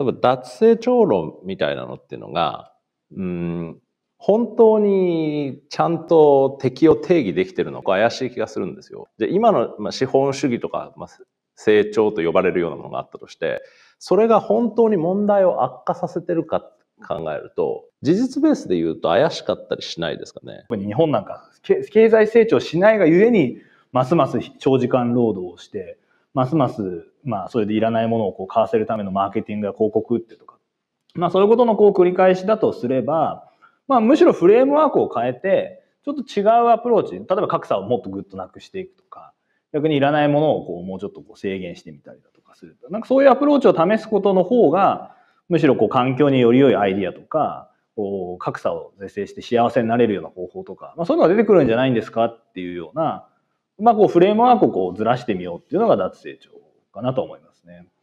例えば脱成長論みたいなのっていうのが、うん、本当にちゃんと敵を定義できてるのか怪しい気がするんですよ。で今の、ま資本主義とか、まあ、成長と呼ばれるようなものがあったとして、それが本当に問題を悪化させてるかって考えると、事実ベースで言うと怪しかったりしないですかね。日本なんか経済成長しないがゆえに、ますます長時間労働をして、ますます、まあ、それでいらないものをこう買わせるためのマーケティングや広告ってとか、まあ、そういうことのこう繰り返しだとすれば、まあ、むしろフレームワークを変えて、ちょっと違うアプローチ、例えば格差をもっとぐっとなくしていくとか、逆にいらないものをこうもうちょっとこう制限してみたりだとかすると、なんかそういうアプローチを試すことの方が、むしろこう環境により良いアイディアとか、こう格差を是正して幸せになれるような方法とか、まあ、そういうのが出てくるんじゃないんですかっていうような、まあ、こうフレームワークをこうずらしてみようっていうのが脱成長かなと思いますね。